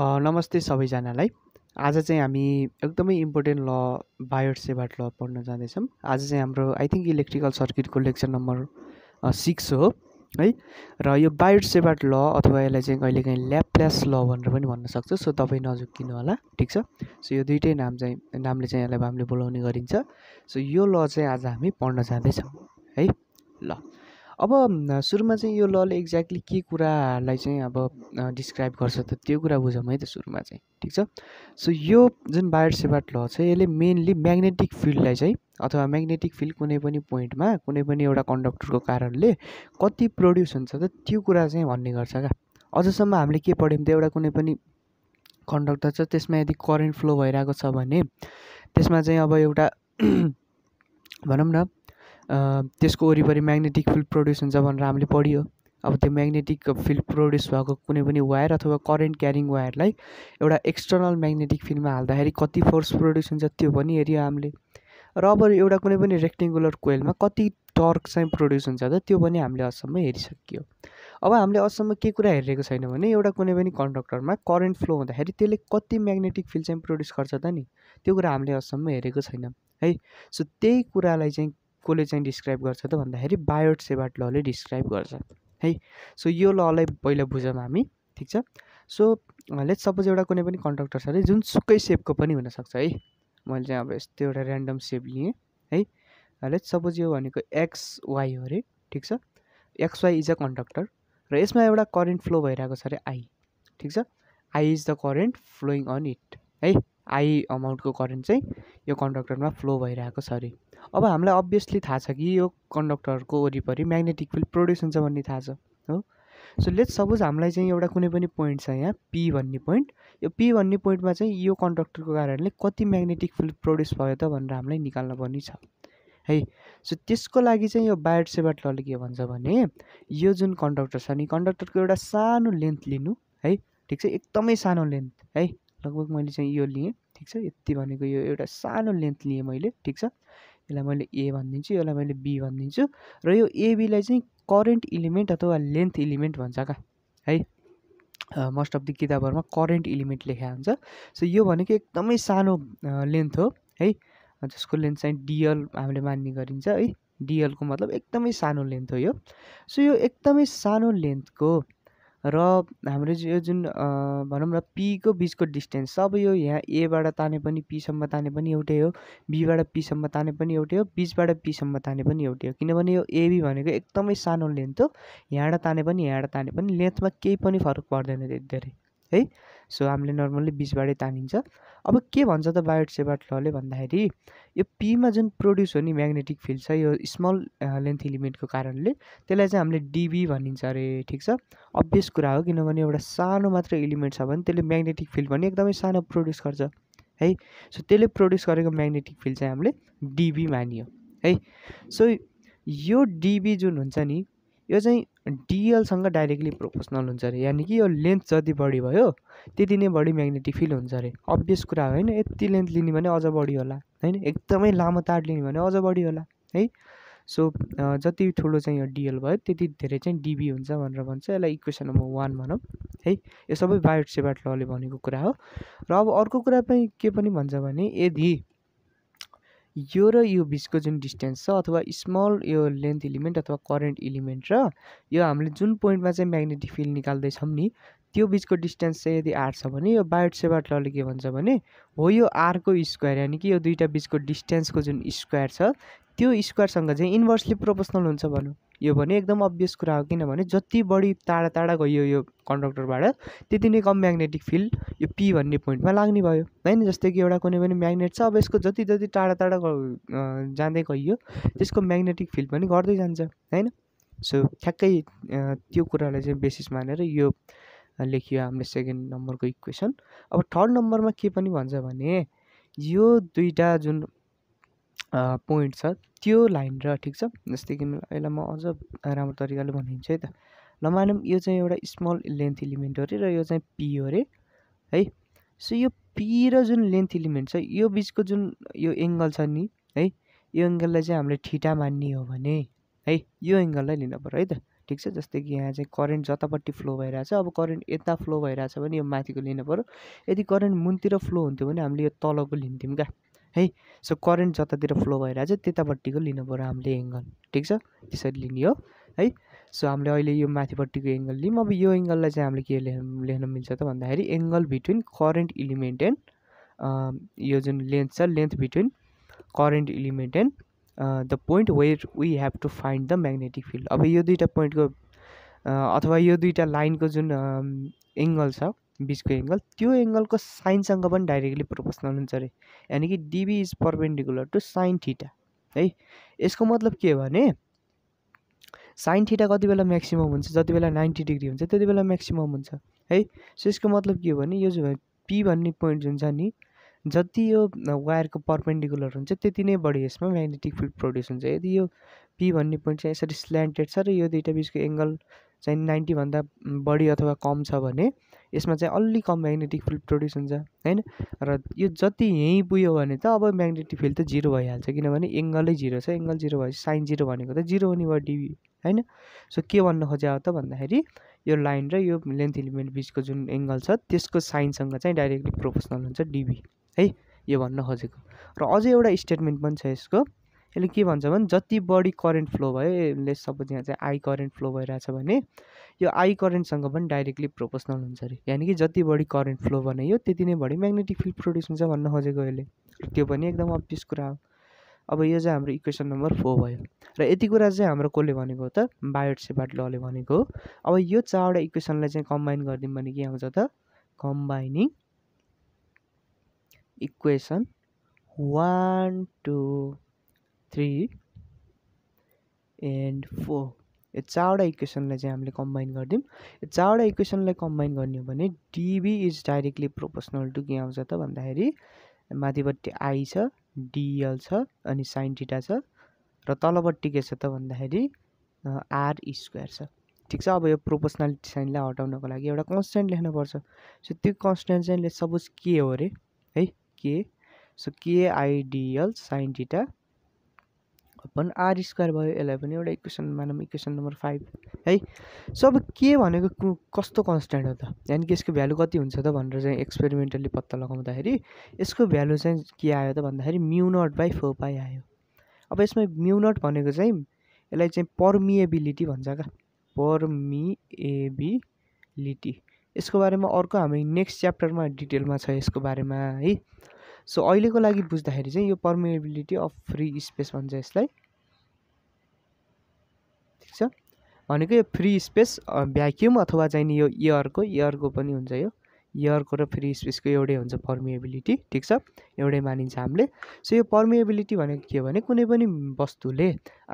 नमस्ते सबैजनालाई आज चाहिँ हामी एकदमै इम्पोर्टेन्ट ल बायोड सेभाट ल पढ्न जाँदैछौँ आज चाहिँ हाम्रो आई थिङ्क इलेक्ट्रिकल सर्किटको लेक्चर नम्बर सिक्स हो है र यो बायोड सेवाट ल अथवा यसलाई चाहिँ कहिलेकाहीँ ल्याप्ल्यास ल भनेर पनि भन्न सक्छ सो तपाईँ नजुकिनु होला ठिक छ सो यो दुइटै नाम चाहिँ नामले चाहिँ यसलाई हामीले बोलाउने गरिन्छ सो यो ल चाहिँ आज हामी पढ्न जाँदैछौँ है ल अब सुरुमा चाहिँ यो लले एक्ज्याक्टली के कुरालाई चाहिँ अब डिस्क्राइब गर्छ त त्यो कुरा बुझौँ है त सुरुमा चाहिँ ठिक छ सो यो जुन बायर ल छ यसले मेनली म्याग्नेटिक फिल्डलाई चाहिँ अथवा म्याग्नेटिक फिल्ड कुनै पनि पोइन्टमा कुनै पनि एउटा कन्डक्टरको कारणले कति प्रड्युस हुन्छ त त्यो कुरा चाहिँ भन्ने गर्छ क्या अझसम्म हामीले के पढ्यौँ त एउटा कुनै पनि कन्डक्टर छ त्यसमा यदि करेन्ट फ्लो भइरहेको छ भने त्यसमा चाहिँ अब एउटा भनौँ न त्यसको वरिपरि म्याग्नेटिक फिल्ड प्रड्युस हुन्छ भनेर हामीले पढियो अब त्यो म्याग्नेटिक फिल्ड प्रड्युस भएको कुनै पनि वायर अथवा करेन्ट क्यारिङ वायरलाई एउटा एक्सटर्नल म्याग्नेटिक फिल्डमा हाल्दाखेरि कति फोर्स प्रड्युस हुन्छ त्यो पनि हेऱ्यो हामीले र अब एउटा कुनै पनि रेक्टेङ्गुलर कोइलमा कति टर्क चाहिँ प्रड्युस हुन्छ त त्यो पनि हामीले अझसम्म हेरिसकियो अब हामीले अझसम्म के कुरा हेरेको छैन भने एउटा कुनै पनि कन्डक्टरमा करेन्ट फ्लो हुँदाखेरि त्यसले कति म्याग्नेटिक फिल्ड चाहिँ प्रड्युस गर्छ त नि त्यो कुरा हामीले अझसम्म हेरेको छैन है सो त्यही कुरालाई चाहिँ कसले चाहिँ डिस्क्राइब गर्छ त भन्दाखेरि बायोट सेबाट लले डिस्क्राइब गर्छ है सो यो ललाई पहिला बुझौँ हामी ठिक छ सो लेट्स सपोज एउटा कुनै पनि कन्डक्टर छ अरे जुन सुकै सेपको पनि हुनसक्छ है मैले चाहिँ अब यस्तो एउटा ऱ्यान्डम सेप लिएँ है लेट्स सपोज यो भनेको एक्स वाई हो अरे ठिक छ एक्सवाई इज अ कन्डक्टर र यसमा एउटा करेन्ट फ्लो भइरहेको छ अरे आई ठिक छ I is the current flowing on it है आई अमाउन्टको करेन्ट चाहिँ यो कन्डक्टरमा फ्लो भइरहेको छ अरे अब हामीलाई अभियसली थाहा छ कि यो कन्डक्टरको वरिपरि म्याग्नेटिक फिल्ड प्रड्युस हुन्छ भन्ने थाहा छ हो सो लेट्स सपोज हामीलाई चाहिँ एउटा कुनै पनि पोइन्ट छ यहाँ पी भन्ने पोइन्ट यो पी भन्ने पोइन्टमा चाहिँ यो कन्डक्टरको कारणले कति म्याग्नेटिक फिल्ड प्रड्युस भयो त भनेर हामीलाई निकाल्न पर्ने छ है सो त्यसको लागि चाहिँ यो बायोड सेबाट लले के भन्छ भने यो जुन कन्डक्टर छ नि कन्डक्टरको एउटा सानो लेन्थ लिनु है ठिक छ एकदमै सानो लेन्थ है लगभग मैले चाहिँ यो लिएँ ठिक छ यति भनेको यो एउटा सानो लेन्थ लिएँ मैले ठिक छ यसलाई मैले ए भनिदिन्छु यसलाई मैले बी भनिदिन्छु र यो एबीलाई चाहिँ करेन्ट इलिमेन्ट अथवा लेन्थ इलिमेन्ट भन्छ क्या है मोस्ट अफ द किताबहरूमा करेन्ट इलिमेन्ट लेखा हुन्छ सो यो भनेको एकदमै सानो लेन्थ हो है जसको लेन्थ चाहिँ डिएल हामीले मान्ने गरिन्छ है डिएलको मतलब एकदमै सानो लेन्थ हो यो सो यो एकदमै सानो लेन्थको र हाम्रो यो जुन भनौँ न पीको बिचको डिस्टेन्स सब यो यहाँ एबाट ताने पनि पीसम्म ताने पनि एउटै हो बीबाट पीसम्म ताने पनि एउटै हो बिचबाट पीसम्म ताने पनि एउटै हो किनभने यो एबी भनेको एकदमै सानो लेन्थ हो यहाँबाट ताने पनि यहाँबाट ताने पनि लेन्थमा केही पनि फरक पर्दैन त्यति धेरै है सो हामीले नर्मल्ली बिसबाटै तानिन्छ अब के भन्छ त बायोट सेबाट लले भन्दाखेरि यो पीमा जुन प्रड्युस हो नि म्याग्नेटिक फिल्ड छ यो स्मल लेन्थ इलिमेन्टको कारणले त्यसलाई चाहिँ हामीले डिबी भनिन्छ अरे ठिक छ अभियस कुरा हो किनभने एउटा सानो मात्र इलिमेन्ट छ भने त्यसले म्याग्नेटिक फिल्ड पनि एकदमै सानो प्रड्युस गर्छ है सो त्यसले प्रड्युस गरेको म्याग्नेटिक फिल्ड चाहिँ हामीले डिबी मानियो है सो यो डिबी जुन हुन्छ नि यो चाहिँ डिएलसँग डाइरेक्टली प्रोपोर्सनल हुन्छ अरे यानि कि यो लेन्थ जति बढी भयो त्यति नै बढी म्याग्नेटिक फिल हुन्छ अरे अभियस कुरा हो होइन यति लेन्थ लिने भने अझ बढी होला होइन एकदमै लामो तार लिने भने अझ बढी होला है सो जति ठुलो चाहिँ यो डिएल भयो त्यति धेरै चाहिँ डिबी हुन्छ भनेर भन्छ यसलाई इक्वेसन नम्बर वान भनौँ है यो सबै बायोट सेबाट लले भनेको कुरा हो र अब अर्को कुरा पनि के पनि भन्छ भने यदि यो र यो बिचको जुन डिस्टेन्स छ अथवा स्मल यो लेन्थ इलिमेन्ट अथवा करेन्ट इलिमेन्ट र यो हामीले जुन पोइन्टमा चाहिँ म्याग्नेटिक फिल्ड निकाल्दैछौँ नि त्यो बिचको डिस्टेन्स चाहिँ यदि आर छ भने यो बायोट सेवाट लले के भन्छ भने हो यो आरको स्क्वायर यानि कि यो दुईवटा बिचको डिस्टेन्सको जुन स्क्वायर छ त्यो स्क्वायरसँग चाहिँ इन्भर्सली प्रोपोसनल हुन्छ भनौँ यो भने एकदम अभियस कुरा हो किनभने जति बढी टाढा टाढा गयो यो कन्डक्टरबाट त्यति नै कम म्याग्नेटिक फिल्ड यो पी भन्ने पोइन्टमा लाग्ने भयो होइन जस्तै कि एउटा कुनै पनि म्याग्नेट छ अब यसको जति जति टाढा टाढा जाँदै गइयो त्यसको म्याग्नेटिक फिल्ड पनि घट्दै जान्छ होइन सो ठ्याक्कै त्यो कुरालाई चाहिँ बेसिस मानेर यो लेखियो हामीले सेकेन्ड नम्बरको इक्वेसन अब थर्ड नम्बरमा के पनि भन्छ भने यो दुईवटा जुन पोइन्ट छ त्यो लाइन र ठिक छ जस्तै कि यसलाई म अझ राम्रो तरिकाले भनिदिन्छु है त ल मानौँ यो चाहिँ एउटा स्मल लेन्थ इलिमेन्ट हो अरे र यो चाहिँ पी हो अरे है सो यो पी र जुन लेन्थ इलिमेन्ट छ यो बिचको जुन यो एङ्गल छ नि है यो एङ्गललाई चाहिँ हामीले ठिटा मान्ने हो भने है यो एङ्गललाई लिनु पऱ्यो है त ठिक छ जस्तै कि यहाँ चाहिँ करेन्ट जतापट्टि फ्लो भइरहेछ अब करेन्ट यता फ्लो भइरहेछ भने यो माथिको लिनु पऱ्यो यदि करेन्ट मुनतिर फ्लो हुन्थ्यो भने हामीले यो तलको लिन्थ्यौँ क्या है सो करेन्ट जतातिर फ्लो भइरहेछ त्यतापट्टिको लिनु पऱ्यो हामीले एङ्गल ठिक छ त्यसरी लिने हो है सो हामीले अहिले यो माथिपट्टिको एङ्गल लियौँ अब यो एङ्गललाई चाहिँ हामीले के लेख्न मिल्छ त भन्दाखेरि angle between current element and यो जुन लेन्थ छ length between current element and the point where we have to find the magnetic field अब यो दुईवटा पोइन्टको uh, अथवा यो दुईवटा लाइनको जुन एङ्गल um, छ बिचको एङ्गल त्यो एङ्गलको साइनसँग पनि डाइरेक्टली प्रोपोर्सनल हुन्छ अरे यानि कि dB is perpendicular to sine theta है यसको मतलब के भने साइन थिटा कति बेला म्याक्सिमम् हुन्छ जति बेला नाइन्टी डिग्री हुन्छ त्यति बेला म्याक्सिमम् हुन्छ है सो यसको मतलब के हो भने यो पी भन्ने पोइन्ट जुन छ नि जति यो वायरको पर्पेन्डिकुलर हुन्छ त्यति नै बढी यसमा म्याग्नेटिक फिल्ड प्रड्युस हुन्छ यदि यो पी भन्ने पोइन्ट चाहिँ यसरी स्ल्यान्टेड छ र यो दुइटा बिचको एङ्गल चाहिँ नाइन्टीभन्दा बढी अथवा कम छ भने यसमा चाहिँ अलि कम म्याग्नेटिक फिल्ड प्रड्युस हुन्छ होइन र यो जति यहीँ पुग्यो भने त अब म्याग्नेटिक फिल्ड त जिरो भइहाल्छ किनभने एङ्गलै जिरो छ एङ्गल जिरो भएपछि साइन जिरो भनेको त जिरो हुने भयो डिभी होइन सो के भन्न खोजेको त भन्दाखेरि यो लाइन र यो लेन्थ इलिमेन्ट बिचको जुन एङ्गल छ त्यसको साइनसँग चाहिँ डाइरेक्टली प्रोफेसनल हुन्छ डिबी है यो भन्न खोजेको र अझै एउटा स्टेटमेन्ट पनि छ यसको यसले के भन्छ भने जति बढी करेन्ट फ्लो भयो यसले सपोज यहाँ चाहिँ आई करेन्ट फ्लो भइरहेछ भने यो आई करेन्टसँग पनि डाइरेक्टली प्रोपोसनल हुन्छ अरे यानि कि जति बढी करेन्ट फ्लो बनायो त्यति नै बढी म्याग्नेटिक फिल्ड प्रड्युस हुन्छ भन्न खोजेको यसले त्यो पनि एकदम अभियस कुरा हो अब यो चाहिँ हाम्रो इक्वेसन नम्बर फोर भयो र यति कुरा चाहिँ हाम्रो कसले भनेको हो त बायोट सेबाट लले भनेको हो अब यो चारवटा इक्वेसनलाई चाहिँ कम्बाइन गरिदिउँ भने के आउँछ त combining equation one 2 three and four यो चारवटा इक्वेसनलाई चाहिँ हामीले कम्बाइन गरिदिउँ यो चारवटा इक्वेसनलाई कम्बाइन गर्ने हो भने dB is directly proportional to के आउँछ त भन्दाखेरि माथिपट्टि आई छ डिएल छ अनि साइन ठिटा छ र तलपट्टि के छ त भन्दाखेरि आर स्क्वायर छ ठिक छ अब यो प्रोपोसनालिटी साइनलाई हटाउनको लागि एउटा कन्सटेन्ट लेख्नुपर्छ सो त्यो कन्सटेन्ट चाहिँ सपोज के हो अरे है के सो के I dl sine theta upon are square भयो यसलाई पनि एउटा इक्वेसन मानौँ इक्वेसन नम्बर फाइभ है सो अब के भनेको कस्तो कन्सटेन्ट हो त यानि कि यसको भ्यालु कति हुन्छ त भनेर चाहिँ एक्सपेरिमेन्टली पत्ता लगाउँदाखेरि यसको भ्यालु चाहिँ के आयो त भन्दाखेरि म्युनट बाई फोर पाइ आयो अब यसमा म्युनट भनेको चाहिँ यसलाई चाहिँ पर्मिएबिलिटी भन्छ क्या पर्मिएबिलिटी यसको बारेमा अर्को हामी नेक्स्ट च्याप्टरमा डिटेलमा छ यसको बारेमा है सो अहिलेको लागि बुझ्दाखेरि चाहिँ यो पर्मेबिलिटी अफ फ्री स्पेस भन्छ यसलाई ठिक छ भनेको यो फ्री स्पेस भ्याक्युम अथवा चाहिँ यो इयरको इयरको पनि हुन्छ यो इयरको र फ्री स्पेसको एउटै हुन्छ पर्मिएबिलिटी ठिक छ एउटै मानिन्छ हामीले सो यो पर्मिएबिलिटी भनेको के भने कुनै पनि वस्तुले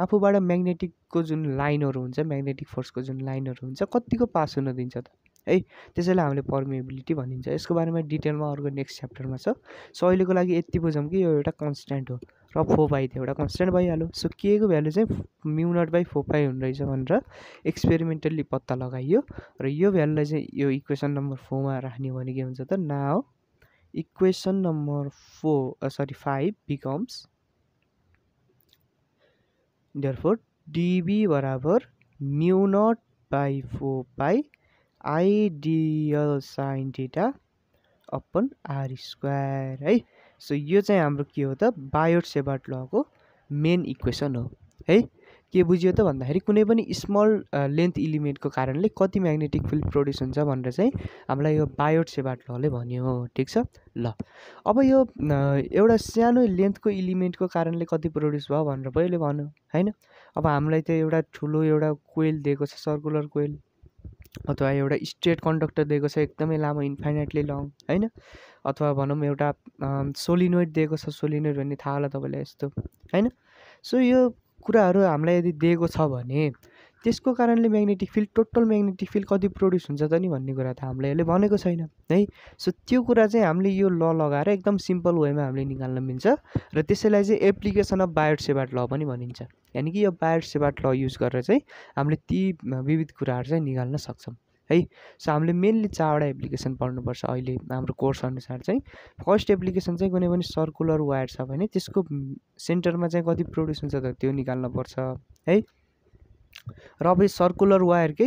आफूबाट म्याग्नेटिकको जुन लाइनहरू हुन्छ म्याग्नेटिक फोर्सको जुन लाइनहरू हुन्छ कतिको पास हुन दिन्छ त है त्यसैलाई हामीले पर्मिएबिलिटी भनिन्छ यसको बारेमा डिटेलमा अर्को नेक्स्ट च्याप्टरमा छ सो अहिलेको लागि यति बुझौँ कि यो एउटा कन्सटेन्ट हो र फोर पाई थियो एउटा कन्सटेन्ट भइहाल्यो सो के को भ्यालु चाहिँ म्युनट बाई फोर पाइ हुने रहेछ भनेर एक्सपेरिमेन्टल्ली पत्ता लगाइयो र यो भ्यालुलाई चाहिँ यो इक्वेसन नम्बर फोरमा राख्ने भने के हुन्छ त ना equation number four sorry five becomes therefore dB बराबर mu naught by four pi I dl sine theta upon are square है सो यो चाहिँ हाम्रो के हो त बायोट सेबाट लको मेन इक्वेसन हो है के बुझ्यो त भन्दाखेरि कुनै पनि स्मल लेन्थ इलिमेन्टको कारणले कति म्याग्नेटिक फिल्ड प्रड्युस हुन्छ भनेर चाहिँ हामीलाई यो बायोट सेबाट लले भन्यो ठिक छ ल अब यो एउटा सानो लेन्थको इलिमेन्टको कारणले कति प्रड्युस भयो भनेर पहिले भन्यो होइन अब हामीलाई त एउटा ठुलो एउटा कोइल दिएको छ सर्कुलर कोइल अथवा एउटा स्ट्रेट कन्डक्टर दिएको छ एकदमै लामो इन्फाइनाइटली लङ होइन अथवा भनौँ एउटा सोलिनोइड दिएको छ सोलिनोइड भन्ने थाहा होला तपाईँलाई यस्तो होइन सो यो कुराहरू हामीलाई यदि दिएको छ भने त्यसको कारणले magnetic field total magnetic field कति प्रड्युस हुन्छ त नि भन्ने कुरा त हामीलाई यसले भनेको छैन है सो त्यो कुरा चाहिँ हामीले यो ल लगाएर एकदम सिम्पल वेमा हामीले निकाल्न मिल्छ र त्यसैलाई चाहिँ एप्लिकेसन अफ बायोड सेबाट ल पनि भनिन्छ यानि कि यो बायोड सेबाट ल युज गरेर चाहिँ हामीले ती विविध कुराहरू चाहिँ निकाल्न सक्छौँ है सो हामीले मेन्ली चारवटा एप्लिकेसन पढ्नुपर्छ अहिले हाम्रो कोर्स अनुसार चाहिँ फर्स्ट एप्लिकेसन चाहिँ कुनै पनि सर्कुलर वायर छ भने त्यसको सेन्टरमा चाहिँ कति प्रड्युस हुन्छ त त्यो निकाल्नुपर्छ है र अब यो सर्कुलर वायरकै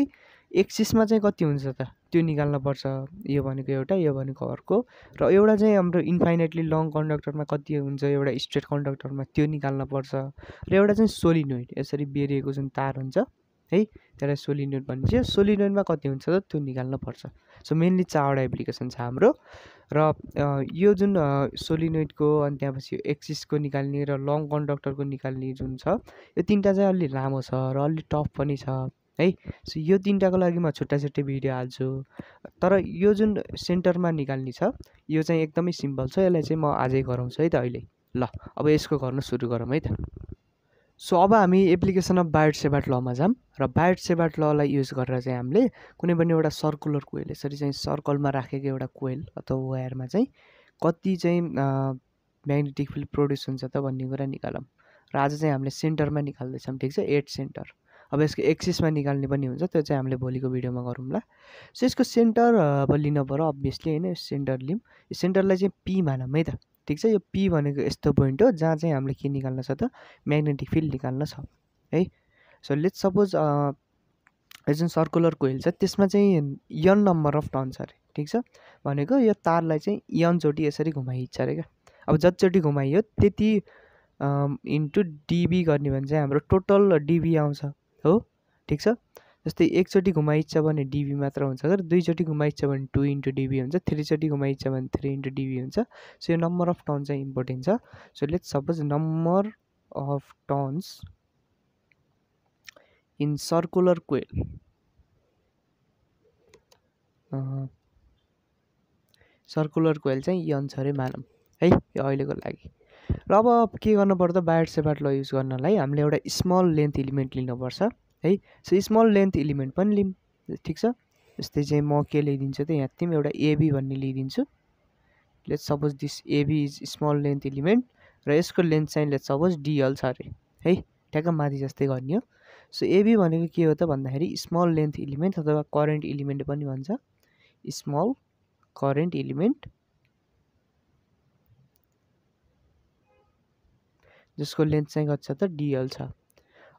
एक्सिसमा चाहिँ कति हुन्छ त त्यो निकाल्नुपर्छ यो भनेको एउटा यो भनेको अर्को र एउटा चाहिँ हाम्रो इन्फाइनेटली लङ कन्डक्टरमा कति हुन्छ एउटा स्ट्रेट कन्डक्टरमा त्यो निकाल्न पर्छ र एउटा चाहिँ सोलिनोइड यसरी बेरिएको जुन तार हुन्छ है त्यसलाई सोलिनोड भनिन्छ सोलिनोडमा कति हुन्छ त त्यो निकाल्नुपर्छ सो मेनली चारवटा एप्लिकेसन छ हाम्रो र यो जुन सोलिनोइडको अनि त्यहाँपछि एक्सिसको निकाल्ने र लङ कन्डक्टरको निकाल्ने जुन छ यो तिनवटा चाहिँ अलि लामो छ र अलि टफ पनि छ है सो यो तिनवटाको लागि म छुट्टा छुट्टै भिडियो हाल्छु तर यो जुन सेन्टरमा निकाल्ने छ यो चाहिँ एकदमै सिम्पल छ यसलाई चाहिँ म आजै गराउँछु है त अहिले ल अब यसको गर्न सुरु गरौँ है त सो अब हामी एप्लिकेसन अफ बायोड सेभाट लमा जाम र बायोड सेवाट ललाई युज गरेर चाहिँ हामीले कुनै पनि एउटा सर्कुलर कोइल यसरी चाहिँ सर्कलमा राखेको एउटा कोइल अथवा वायरमा चाहिँ कति चाहिँ म्याग्नेटिक फिल्ड प्रड्युस हुन्छ त भन्ने कुरा निकालौँ र आज चाहिँ हामीले सेन्टरमा निकाल्दैछौँ ठिक छ एट सेन्टर अब यसको एक्सिसमा निकाल्ने पनि हुन्छ त्यो चाहिँ हामीले भोलिको भिडियोमा गरौँला सो यसको सेन्टर अब लिन पऱ्यो अभियसली होइन सेन्टर लिउँ यो सेन्टरलाई चाहिँ पी मानौँ है त ठिक छ यो पी भनेको यस्तो पोइन्ट हो जहाँ चाहिँ हामीले के निकाल्न छ त म्याग्नेटिक फिल्ड निकाल्न छ है सो लेट सपोज यो जुन सर्कुलर कोइल छ त्यसमा चाहिँ यन नम्बर अफ छ अरे ठिक छ भनेको यो तारलाई चाहिँ यनचोटि यसरी घुमाइन्छ अरे क्या अब जतिचोटि घुमाइयो त्यति इन्टु डिबी गर्ने भने चाहिँ हाम्रो टोटल डिबी आउँछ हो ठिक छ जस्तै एकचोटि घुमाइच्छ भने डिबी मात्र हुन्छ अगर दुईचोटि घुमाइच्छ भने टु इन्टु डिबी हुन्छ थ्रीचोटि घुमाइच्छ भने थ्री इन्टु डिबी हुन्छ सो यो नम्बर अफ टर्न चाहिँ इम्पोर्टेन्ट छ so let suppose number of turns in circular coil circular coil चाहिँ यो अनुसारै मानौँ है यो अहिलेको लागि र अब के गर्नुपर्छ सेबाट ल युज गर्नलाई हामीले एउटा स्मल लेन्थ इलिमेन्ट लिनुपर्छ है सो स्मल लेन्थ इलिमेन्ट पनि लिउँ ठिक छ जस्तै चाहिँ म के ल्याइदिन्छु त यहाँ तिमी एउटा एबी भन्ने लिइदिन्छु let suppose this AB is small length element र यसको लेन्थ चाहिँ लेट सपोज डिएल छ अरे है ठ्याक्क माथि जस्तै गर्ने हो सो एबी भनेको के हो त भन्दाखेरि स्मल लेन्थ इलिमेन्ट अथवा करेन्ट इलिमेन्ट पनि भन्छ स्मल करेन्ट इलिमेन्ट जसको लेन्थ चाहिँ कति छ त डिएल छ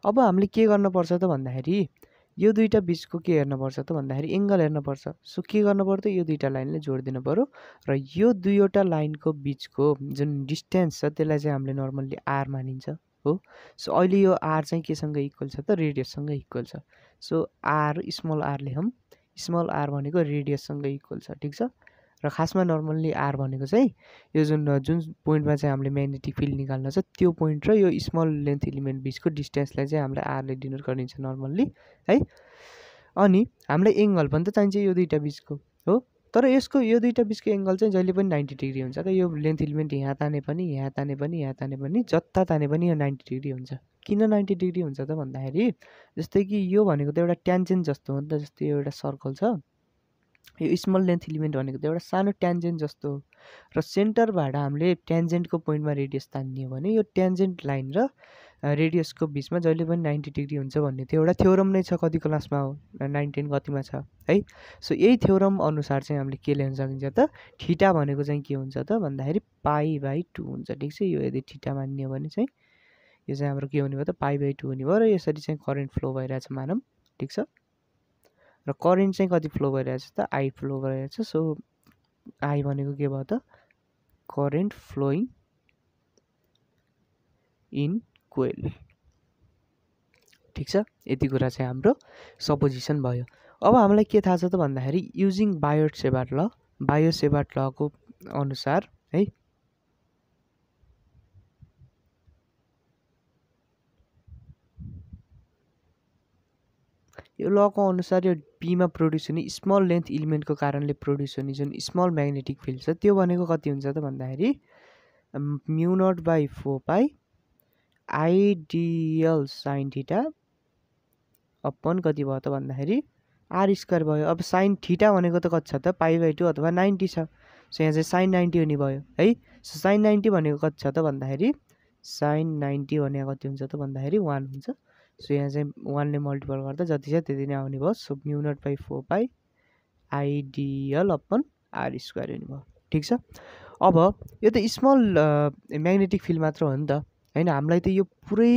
अब हामीले के गर्नुपर्छ त भन्दाखेरि यो दुईवटा बिचको के हेर्नुपर्छ त भन्दाखेरि एङ्गल हेर्नुपर्छ सो के गर्नु पर्थ्यो यो दुईवटा लाइनले जोडिदिनु पऱ्यो र यो दुईवटा लाइनको बिचको जुन डिस्टेन्स छ त्यसलाई चाहिँ हामीले नर्मल्ली आर मानिन्छ हो सो अहिले यो आर चाहिँ केसँग इक्वल छ त रेडियससँग इक्वल छ सो आर स्मल आर लेखौँ स्मल आर भनेको रेडियससँग इक्वल छ ठिक छ र खासमा नर्मल्ली आर भनेको चाहिँ यो जुन जुन पोइन्टमा चाहिँ हामीले म्याग्नेटिक फिल्ड निकाल्न छ त्यो पोइन्ट र यो स्मल लेन्थ इलिमेन्ट बिचको डिस्टेन्सलाई चाहिँ हामीलाई आरले डिनोट गरिन्छ नर्मल्ली है अनि हामीलाई एङ्गल पनि त चाहिन्छ यो दुईवटा बिचको हो तर यसको यो दुईवटा बिचको एङ्गल चाहिँ जहिले पनि नाइन्टी डिग्री हुन्छ त यो लेन्थ इलिमेन्ट यहाँ ताने पनि यहाँ ताने पनि यहाँ ताने पनि जता ताने पनि यो नाइन्टी डिग्री हुन्छ किन नाइन्टी डिग्री हुन्छ त भन्दाखेरि जस्तै कि यो भनेको त एउटा ट्यान्जेन्ट जस्तो हो नि त जस्तै एउटा सर्कल छ यो स्मल लेन्थ इलिमेन्ट भनेको त एउटा सानो ट्यान्जेन्ट जस्तो हो र सेन्टरबाट हामीले ट्यान्जेन्टको पोइन्टमा रेडियस तानिदियो भने यो ट्यान्जेन्ट लाइन र रेडियसको बिचमा जहिले पनि नाइन्टी डिग्री हुन्छ भन्ने थियो एउटा थ्योरम नै छ कति क्लासमा हो नाइन्टिन कतिमा छ है सो यही थ्योरम अनुसार चाहिँ हामीले के ल्याउन सकिन्छ त ठिटा भनेको चाहिँ के हुन्छ त भन्दाखेरि पाई बाई टू हुन्छ ठिक छ यो यदि ठिटा मान्ने हो भने चाहिँ यो चाहिँ हाम्रो के हुने भयो त पाई बाई टू हुने भयो र यसरी चाहिँ करेन्ट फ्लो भइरहेछ मानौँ ठिक छ र करेन्ट चाहिँ कति फ्लो भइरहेछ त आई फ्लो भइरहेछ सो आई भनेको के भयो त करेन्ट फ्लोइङ इन कोइल ठिक छ यति कुरा चाहिँ हाम्रो सपोजिसन भयो अब हामीलाई के थाहा छ त भन्दाखेरि युजिङ बायो सेबाट ल बायो सेबाट लको अनुसार है यो लको अनुसार यो पीमा प्रड्युस हुने स्मल लेन्थ इलिमेन्टको कारणले प्रड्युस हुने जुन स्मल म्याग्नेटिक फिल्ड छ त्यो भनेको कति हुन्छ त भन्दाखेरि mu naught by four pi I dl sine theta upon कति भयो त भन्दाखेरि आर स्क्वायर भयो अब साइन ठिटा भनेको त कति छ त पाई बाई टू अथवा नाइन्टी छ सो यहाँ चाहिँ साइन नाइन्टी हुने भयो है सो साइन नाइन्टी भनेको कति छ त भन्दाखेरि साइन नाइन्टी भनेको कति हुन्छ त भन्दाखेरि वान हुन्छ सो यहाँ चाहिँ वानले मल्टिपल गर्दा जति छ त्यति नै आउने भयो so mu naught by four by I dl upon are square हुने भयो ठिक छ अब यो त स्मल म्याग्नेटिक फिल्ड मात्र हो नि त होइन हामीलाई त यो पुरै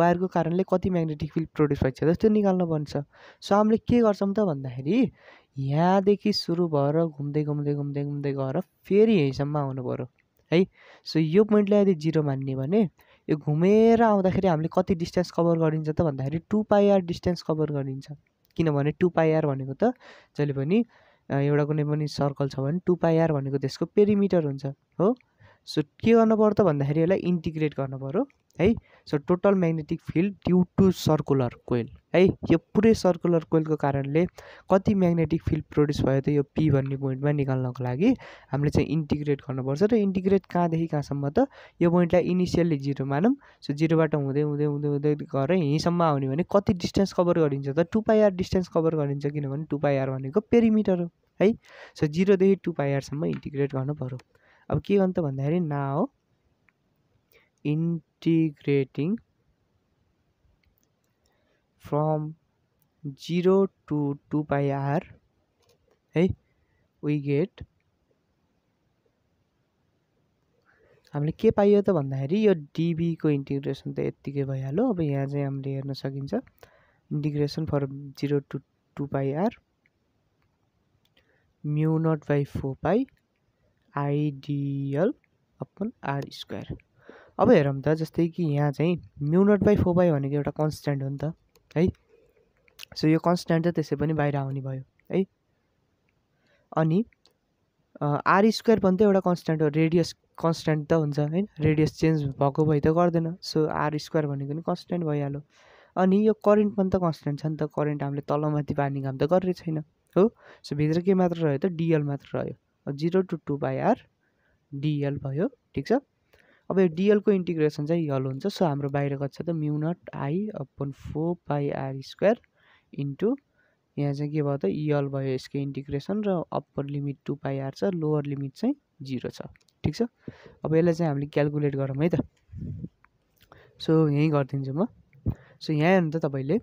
वायरको कारणले कति म्याग्नेटिक फिल्ड प्रड्युस भएको छ त्यस्तो निकाल्नु पर्छ सो हामीले के गर्छौँ त भन्दाखेरि यहाँदेखि सुरु भएर घुम्दै घुम्दै घुम्दै घुम्दै गएर फेरि यहीँसम्म आउनु पऱ्यो है सो यो पोइन्टलाई यदि जिरो मान्ने भने यो घुमेर आउँदाखेरि हामीले कति डिस्टेन्स कभर गरिन्छ त भन्दाखेरि टु पाइआर डिस्टेन्स कभर गरिन्छ किनभने टु पाइआर भनेको त जहिले पनि एउटा कुनै पनि सर्कल छ भने टु पाइआर भनेको त्यसको पेरिमिटर हुन्छ हो सो के गर्नु पर्यो त भन्दाखेरि यसलाई इन्टिग्रेट गर्नु पऱ्यो है so total magnetic field due to circular coil है यो पुरै सर्कुलर कोइलको कारणले कति म्याग्नेटिक फिल्ड प्रड्युस भयो त यो पी भन्ने पोइन्टमा निकाल्नको लागि हामीले चाहिँ इन्टिग्रेट गर्नुपर्छ र इन्टिग्रेट कहाँदेखि कहाँसम्म त यो पोइन्टलाई इनिसियल्ली जिरो मानौँ सो जिरोबाट हुँदै हुँदै हुँदै हुँदै गएर यहीँसम्म आउने भने कति डिस्टेन्स कभर गरिन्छ त टु पाइआर डिस्टेन्स कभर गरिन्छ किनभने टु पाइआर भनेको पेरिमिटर हो है सो जिरोदेखि टु पाइआरसम्म इन्टिग्रेट गर्नु पऱ्यो अब के गर्नु त भन्दाखेरि ना हो इन् integrating from 0 to 2 pi r है we get हामीले के पाइयो त भन्दाखेरि यो डिबीको इन्टिग्रेसन त यत्तिकै भइहाल्यो अब यहाँ चाहिँ हामीले हेर्न सकिन्छ integration for zero to two pi r mu naught by four pi I dl upon are square अब हेरौँ त जस्तै कि यहाँ चाहिँ म्यु नट बाई फोर बाई भनेको एउटा कन्सट्यान्ट हो नि त है सो यो कन्सट्यान्ट त त्यसै पनि बाहिर आउने भयो है अनि आर स्क्वायर पनि त एउटा कन्सट्यान्ट हो रेडियस कन्सट्यान्ट त हुन्छ होइन रेडियस चेन्ज भएको भए त गर्दैन सो आर स्क्वायर भनेको नि कन्सट्यान्ट भइहाल्यो अनि यो करेन्ट पनि त कन्सट्यान्ट छ नि त करेन्ट हामीले तलमाथि पार्ने काम त गरेको छैन हो सो भित्र के मात्र रह्यो त डिएल मात्र रह्यो zero to two by r dl भयो ठिक छ अब यो डिएलको इन्टिग्रेसन चाहिँ यल हुन्छ सो हाम्रो बाहिर कति छ त mu naught I upon four pi r square into यहाँ चाहिँ के भयो त यल भयो यसको इन्टिग्रेसन र upper limit two pi r छ लोवर लिमिट चाहिँ जिरो छ ठिक छ अब यसलाई चाहिँ हामीले क्यालकुलेट गरौँ है त सो यहीँ गरिदिन्छु म सो यहाँ हेर्नु त तपाईँले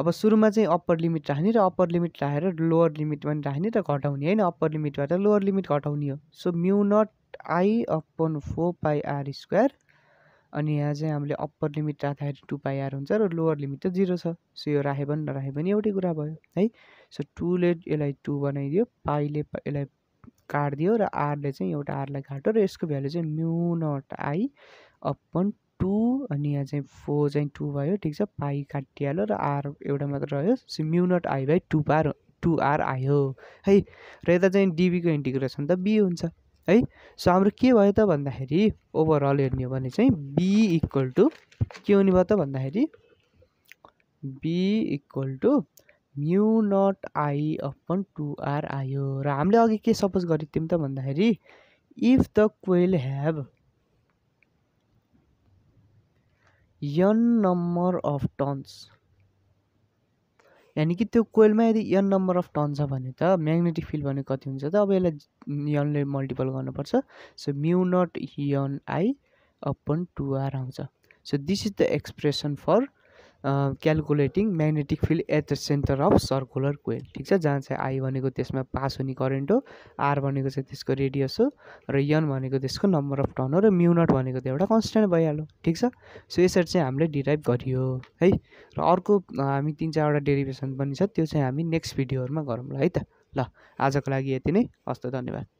अब सुरुमा चाहिँ अप्पर लिमिट राख्ने र अप्पर लिमिट राखेर लोवर लिमिट पनि राख्ने र घटाउने होइन अप्पर लिमिटबाट लोवर लिमिट घटाउने हो so mu naught I upon four pi r square अनि यहाँ चाहिँ हामीले अप्पर लिमिट राख्दाखेरि टु पाई आर हुन्छ र लोवर लिमिट त जिरो छ सो यो राखे पनि नराखे पनि एउटै कुरा भयो है सो टूले यसलाई टू बनाइदियो पाईले यसलाई काटिदियो र आरले चाहिँ एउटा आरलाई काट्यो र यसको भ्यालु चाहिँ म्यु नट आई अपन टू अनि यहाँ चाहिँ फोर चाहिँ टू भयो ठिक छ पाई काटिहाल्यो र आर एउटा मात्र रह्यो so mu naught I by two पार टु आर आयो है र यता चाहिँ डिबीको इन्टिग्रेसन त बी हुन्छ है सो हाम्रो के भयो त भन्दाखेरि ओभरअल हेर्ने हो भने चाहिँ बी इक्वल टु के हुने भयो त भन्दाखेरि B equal to mu naught I upon two r आयो र हामीले अघि के सपोज गरेको थियौँ त भन्दाखेरि if the coil have n number of turns यानि कि त्यो कोइलमा यदि एन नम्बर अफ टर्न छ भने त म्याग्नेटिक फिल्ड भने कति हुन्छ त अब यसलाई यनले मल्टिपल गर्नुपर्छ so mu naught n I upon two r आउँछ so this is the expression for calculating magnetic field at the centre of circular coil ठिक छ जहाँ चाहिँ आई भनेको त्यसमा पास हुने करेन्ट हो आर भनेको चाहिँ त्यसको रेडियस हो र यन भनेको त्यसको नम्बर अफ टर्न हो र म्युनट भनेको त एउटा कन्सटेन्ट भइहाल्यो ठिक छ सो यसरी चाहिँ हामीले डिराइभ गरियो है र अर्को हामी तिन चारवटा डेरिभेसन पनि छ त्यो चाहिँ हामी नेक्स्ट भिडियोहरूमा गरौँला है त ल आजको लागि यति नै हस्त धन्यवाद